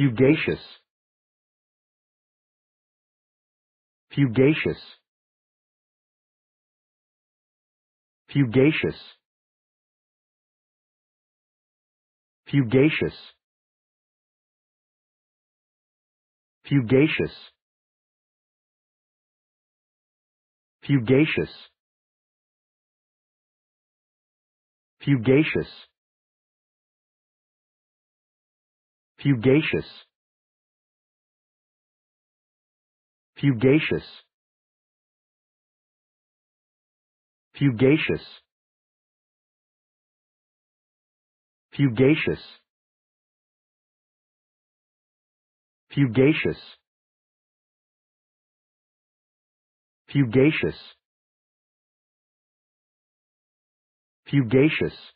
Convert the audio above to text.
Fugacious. Fugacious. Fugacious. Fugacious. Fugacious. Fugacious. Fugacious. Fugacious. Fugacious. Fugacious. Fugacious. Fugacious. Fugacious. Fugacious.